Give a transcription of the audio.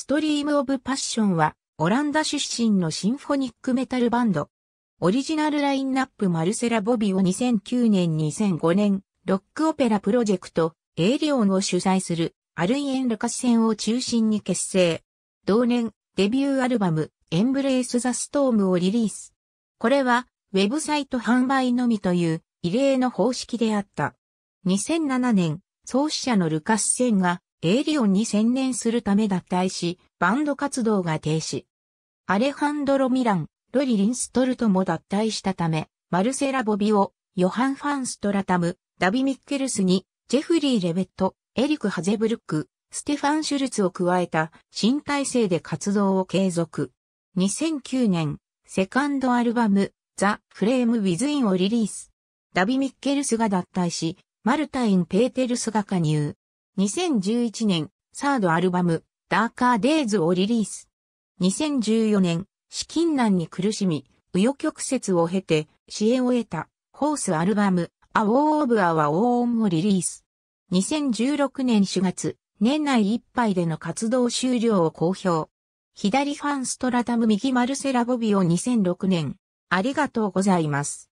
ストリーム・オブ・パッションは、オランダ出身のシンフォニックメタルバンド。オリジナルラインナップマルセラ・ボビを2009年2005年、ロックオペラプロジェクト、エイリオンを主催する、アルイエン・ルカス戦を中心に結成。同年、デビューアルバム、エンブレイス・ザ・ストームをリリース。これは、ウェブサイト販売のみという、異例の方式であった。2007年、創始者のルカス戦が、エイリオンに専念するため脱退し、バンド活動が停止。アレハンドロ・ミラン、ロリ・リンストルトも脱退したため、マルセラ・ボビオ、ヨハン・ファン・ストラタム、ダビ・ミッケルスに、ジェフリー・レベット、エリク・ハゼブルック、ステファン・シュルツを加えた新体制で活動を継続。2009年、セカンドアルバム、ザ・フレーム・ウィズ・インをリリース。ダビ・ミッケルスが脱退し、マルタイン・ペーテルスが加入。2011年、サードアルバム、ダーカーデイズをリリース。2014年、資金難に苦しみ、右翼曲折を経て、支援を得た、ホースアルバム、アウォーオブアワオーンをリリース。2016年4月、年内いっぱいでの活動終了を公表。左ファンストラタム右マルセラボビオ2006年。ありがとうございます。